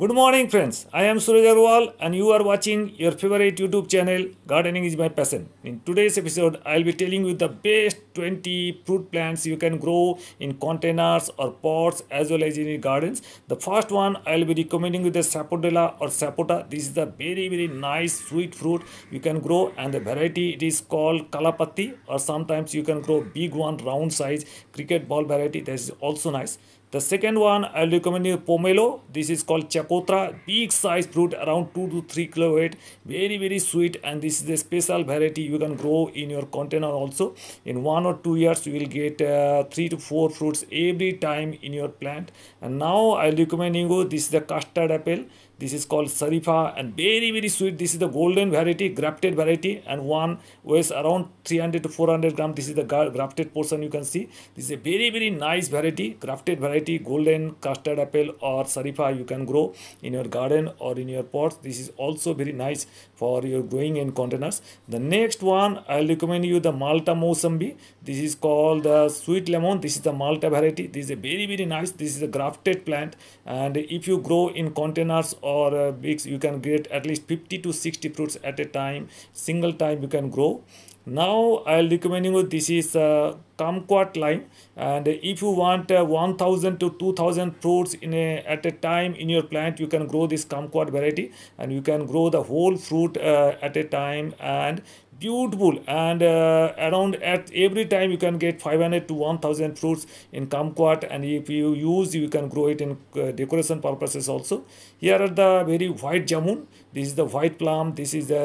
Good morning friends, I am Suraj Arwal and you are watching your favorite YouTube channel Gardening is my passion. In today's episode, I'll be telling you the best 20 fruit plants you can grow in containers or pots as well as in your gardens. The first one I'll be recommending with the sapodilla or sapota. This is a very very nice sweet fruit you can grow and the variety it is called kalapati or sometimes you can grow big one round size cricket ball variety. That is also nice. The second one, I'll recommend you pomelo. This is called chakotra, Big size fruit, around 2 to 3 kilo weight. Very, very sweet. And this is a special variety you can grow in your container also. In one or two years, you will get uh, 3 to 4 fruits every time in your plant. And now, I'll recommend go. this is the custard apple this is called sarifa and very very sweet this is the golden variety grafted variety and one weighs around 300 to 400 gram this is the grafted portion you can see this is a very very nice variety grafted variety variety golden custard apple or sarifa you can grow in your garden or in your pots this is also very nice for your growing in containers the next one i'll recommend you the malta mosambi this is called the uh, sweet lemon this is the malta variety this is a very very nice this is a grafted plant and if you grow in containers or uh, bigs you can get at least 50 to 60 fruits at a time single time you can grow now i'll recommend you this is a kumquat lime and if you want uh, 1000 to 2000 fruits in a at a time in your plant you can grow this kumquat variety and you can grow the whole fruit uh, at a time and beautiful and uh, around at every time you can get 500 to 1000 fruits in kumquat and if you use you can grow it in uh, decoration purposes also here are the very white jamun this is the white plum this is the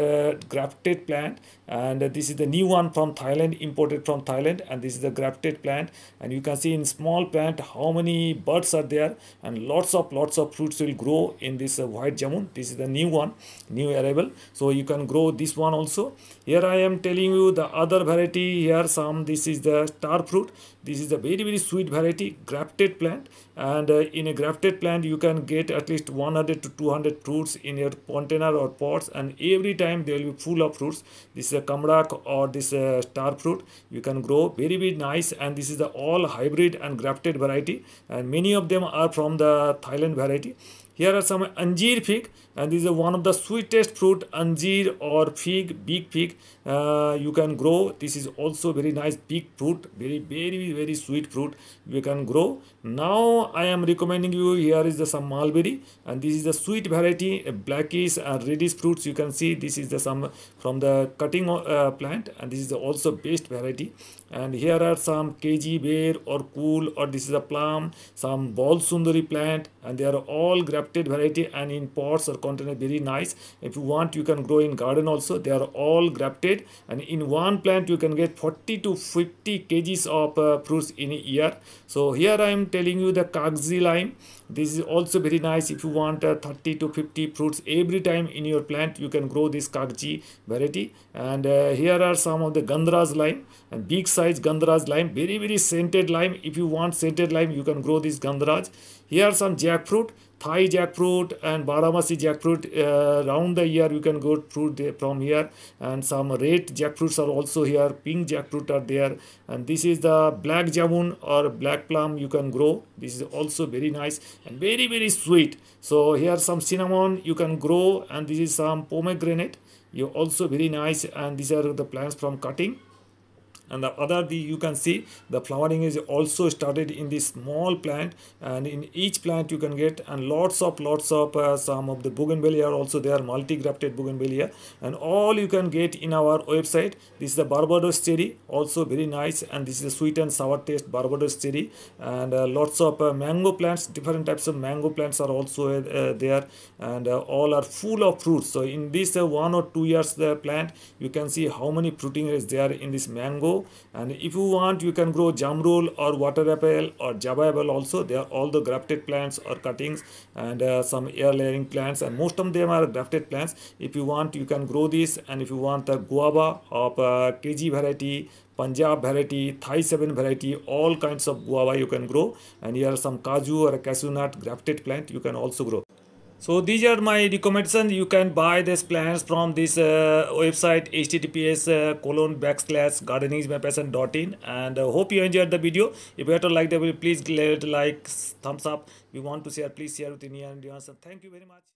grafted plant and this is the new one from thailand imported from thailand and this is the grafted plant and you can see in small plant how many buds are there and lots of lots of fruits will grow in this uh, white jamun this is the new one new arrival so you can grow this one also here i am telling you the other variety here some this is the star fruit this is a very very sweet variety grafted plant and uh, in a grafted plant you can get at least 100 to 200 fruits in your container or pots and every time they will be full of fruits this is a kamrak or this uh, star fruit you can grow very very nice and this is the all hybrid and grafted variety and many of them are from the thailand variety here are some anjeer fig. And this is one of the sweetest fruit, anjeer or fig, big fig. Uh, you can grow. This is also very nice big fruit. Very, very, very sweet fruit. You can grow. Now I am recommending you. Here is the some mulberry. And this is the sweet variety. Blackish and reddish fruits. You can see this is the some from the cutting uh, plant. And this is also best variety. And here are some KG bear or cool or this is a plum. Some ball sundari plant. And they are all selected variety and in pots or container very nice if you want you can grow in garden also they are all grafted and in one plant you can get 40 to 50 kgs of uh, fruits in a year so here i am telling you the kagzi lime this is also very nice if you want uh, 30 to 50 fruits every time in your plant you can grow this kagji variety and uh, here are some of the gandhras lime and big size gandhras lime very very scented lime if you want scented lime you can grow this gandhraj here are some jackfruit Thai jackfruit and Baramasi jackfruit uh, around the year you can go fruit from here and some red jackfruits are also here pink jackfruit are there and this is the black jamun or black plum you can grow this is also very nice and very very sweet so here some cinnamon you can grow and this is some pomegranate you also very nice and these are the plants from cutting and the other the you can see the flowering is also started in this small plant and in each plant you can get and lots of lots of uh, some of the bougainvillea are also there multi-grafted bougainvillea and all you can get in our website this is the barbados cherry also very nice and this is a sweet and sour taste barbados cherry and uh, lots of uh, mango plants different types of mango plants are also uh, uh, there and uh, all are full of fruits so in this one or two years the plant you can see how many fruiting is there in this mango and if you want you can grow jamrul or water apple or java apple also they are all the grafted plants or cuttings and uh, some air layering plants and most of them are grafted plants if you want you can grow this and if you want the guava of uh, kg variety Punjab variety, Thai 7 variety, all kinds of guava you can grow. And here are some kaju or cashew nut grafted plant you can also grow so these are my recommendations you can buy these plants from this uh, website https uh, colon backslash in. and uh, hope you enjoyed the video if you have to like the video please give it like thumbs up we want to share please share with anyone and thank you very much